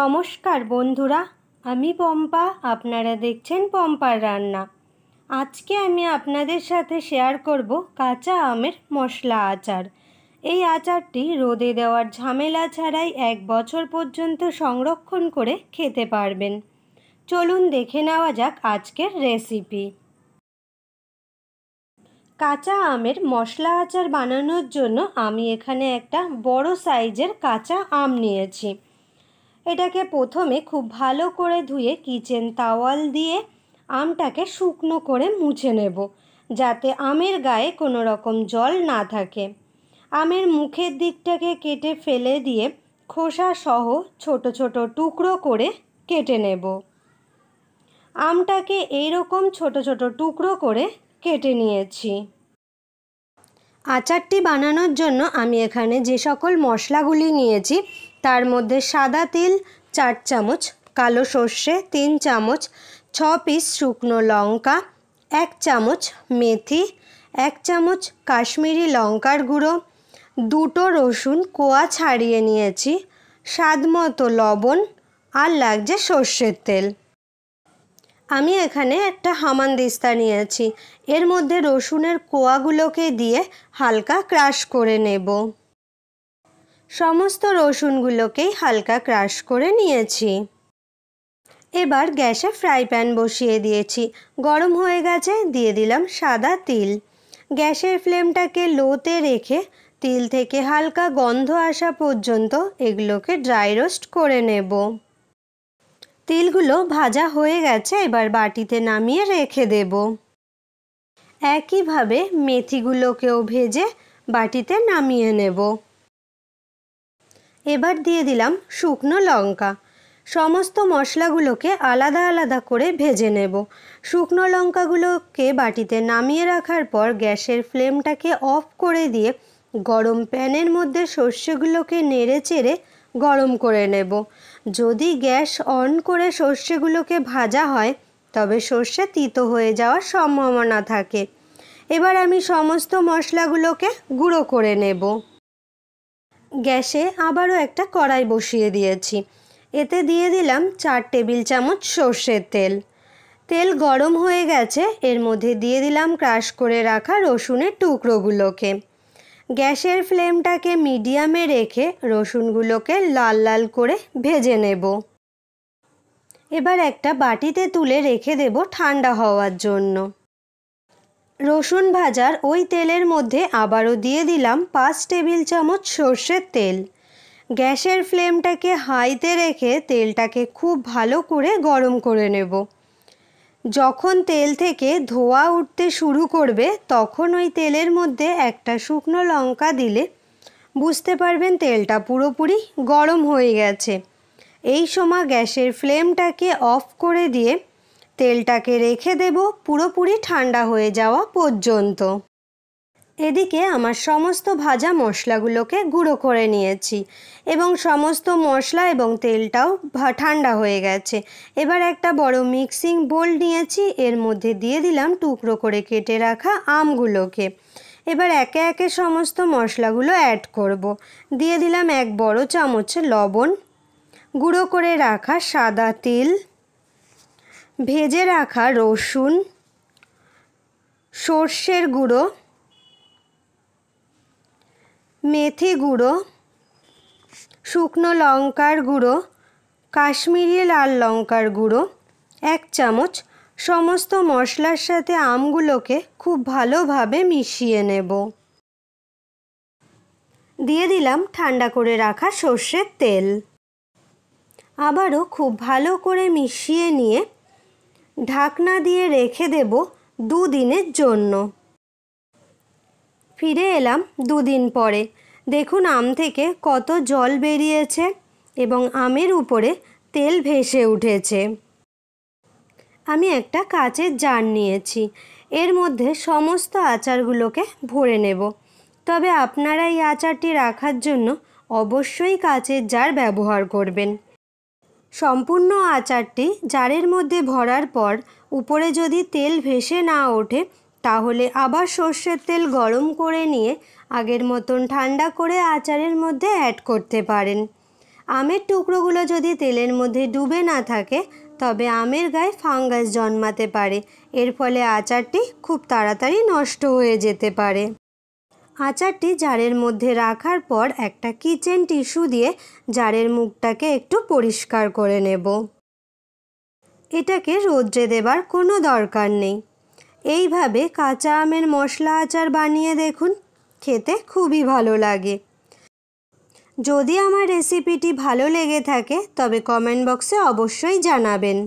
নমস্কার বন্ধুরা আমি পম্পা আপনারা দেখছেন পম্পার রান্না আজকে আমি আপনাদের সাথে শেয়ার করব কাঁচা আমের মশলা আচার এই আচারটি রোদে দেওয়ার ঝামেলা ছাড়াই এক বছর পর্যন্ত সংরক্ষণ করে খেতে পারবেন চলুন দেখে নেওয়া যাক আজকের রেসিপি কাঁচা আমের মশলা আচার বানানোর জন্য আমি এখানে একটা বড় সাইজের কাঁচা আম নিয়েছি এটাকে প্রথমে খুব ভালো করে ধুয়ে কিচেন তাওয়াল দিয়ে আমটাকে শুকনো করে মুছে নেব যাতে আমের গায়ে কোনো রকম জল না থাকে আমের মুখের দিকটাকে কেটে ফেলে দিয়ে খোসা সহ ছোট ছোট টুকরো করে কেটে নেব আমটাকে এইরকম ছোট ছোট টুকরো করে কেটে নিয়েছি আচারটি বানানোর জন্য আমি এখানে যে সকল মশলাগুলি নিয়েছি তার মধ্যে সাদা তিল চার চামচ কালো সর্ষে তিন চামচ ছ পিস শুকনো লঙ্কা এক চামচ মেথি এক চামচ কাশ্মীরি লঙ্কার গুঁড়ো দুটো রসুন কোয়া ছাড়িয়ে নিয়েছি স্বাদ মতো লবণ আর লাগছে সর্ষের তেল আমি এখানে একটা হামানদিস্তা নিয়েছি এর মধ্যে রসুনের কোয়াগুলোকে দিয়ে হালকা ক্রাশ করে নেব সমস্ত রসুনগুলোকেই হালকা ক্রাশ করে নিয়েছি এবার গ্যাসে ফ্রাই প্যান বসিয়ে দিয়েছি গরম হয়ে গেছে দিয়ে দিলাম সাদা তিল গ্যাসের ফ্লেমটাকে লোতে রেখে তিল থেকে হালকা গন্ধ আসা পর্যন্ত এগুলোকে ড্রাই রোস্ট করে নেব তিলগুলো ভাজা হয়ে গেছে এবার বাটিতে নামিয়ে রেখে দেব একইভাবে মেথিগুলোকেও ভেজে বাটিতে নামিয়ে নেব এবার দিয়ে দিলাম শুকনো লঙ্কা সমস্ত মশলাগুলোকে আলাদা আলাদা করে ভেজে নেব শুকনো লঙ্কাগুলোকে বাটিতে নামিয়ে রাখার পর গ্যাসের ফ্লেমটাকে অফ করে দিয়ে গরম প্যানের মধ্যে সর্ষেগুলোকে নেড়ে চেড়ে গরম করে নেব যদি গ্যাস অন করে সর্ষেগুলোকে ভাজা হয় তবে সর্ষে তিতো হয়ে যাওয়ার সম্ভাবনা থাকে এবার আমি সমস্ত মশলাগুলোকে গুঁড়ো করে নেব গ্যাসে আবারও একটা কড়াই বসিয়ে দিয়েছি এতে দিয়ে দিলাম চার টেবিল চামচ সর্ষের তেল তেল গরম হয়ে গেছে এর মধ্যে দিয়ে দিলাম ক্রাশ করে রাখা রসুনের টুকরোগুলোকে গ্যাসের ফ্লেমটাকে মিডিয়ামে রেখে রসুনগুলোকে লাল লাল করে ভেজে নেব এবার একটা বাটিতে তুলে রেখে দেব ঠান্ডা হওয়ার জন্য রসুন ভাজার ওই তেলের মধ্যে আবারও দিয়ে দিলাম পাঁচ টেবিল চামচ সর্ষের তেল গ্যাসের ফ্লেমটাকে হাইতে রেখে তেলটাকে খুব ভালো করে গরম করে নেব যখন তেল থেকে ধোয়া উঠতে শুরু করবে তখন ওই তেলের মধ্যে একটা শুকনো লঙ্কা দিলে বুঝতে পারবেন তেলটা পুরোপুরি গরম হয়ে গেছে এই সময় গ্যাসের ফ্লেমটাকে অফ করে দিয়ে তেলটাকে রেখে দেব পুরোপুরি ঠান্ডা হয়ে যাওয়া পর্যন্ত এদিকে আমার সমস্ত ভাজা মশলাগুলোকে গুঁড়ো করে নিয়েছি এবং সমস্ত মশলা এবং তেলটাও ঠান্ডা হয়ে গেছে এবার একটা বড় মিক্সিং বোল নিয়েছি এর মধ্যে দিয়ে দিলাম টুকরো করে কেটে রাখা আমগুলোকে এবার একে একে সমস্ত মশলাগুলো অ্যাড করব। দিয়ে দিলাম এক বড় চামচ লবণ গুঁড়ো করে রাখা সাদা তিল ভেজে রাখা রসুন সর্ষের গুঁড়ো মেথি গুঁড়ো শুকনো লঙ্কার গুঁড়ো কাশ্মীরি লাল লঙ্কার গুঁড়ো এক চামচ সমস্ত মশলার সাথে আমগুলোকে খুব ভালোভাবে মিশিয়ে নেব দিয়ে দিলাম ঠান্ডা করে রাখা সর্ষের তেল আবারও খুব ভালো করে মিশিয়ে নিয়ে ঢাকনা দিয়ে রেখে দেব দুদিনের জন্য ফিরে এলাম দুদিন পরে দেখুন আম থেকে কত জল বেরিয়েছে এবং আমের উপরে তেল ভেসে উঠেছে আমি একটা কাচের জার নিয়েছি এর মধ্যে সমস্ত আচারগুলোকে ভরে নেব তবে আপনারা এই আচারটি রাখার জন্য অবশ্যই কাচের জার ব্যবহার করবেন সম্পূর্ণ আচারটি জারের মধ্যে ভরার পর উপরে যদি তেল ভেসে না ওঠে তাহলে আবার সর্ষের তেল গরম করে নিয়ে আগের মতন ঠান্ডা করে আচারের মধ্যে অ্যাড করতে পারেন আমের টুকরোগুলো যদি তেলের মধ্যে ডুবে না থাকে তবে আমের গায়ে ফাঙ্গাস জন্মাতে পারে এর ফলে আচারটি খুব তাড়াতাড়ি নষ্ট হয়ে যেতে পারে আচারটি জারের মধ্যে রাখার পর একটা কিচেন টিস্যু দিয়ে জারের মুখটাকে একটু পরিষ্কার করে নেব এটাকে রোদ্রে দেবার কোনো দরকার নেই এইভাবে কাঁচা আমের মশলা আচার বানিয়ে দেখুন খেতে খুবই ভালো লাগে যদি আমার রেসিপিটি ভালো লেগে থাকে তবে কমেন্ট বক্সে অবশ্যই জানাবেন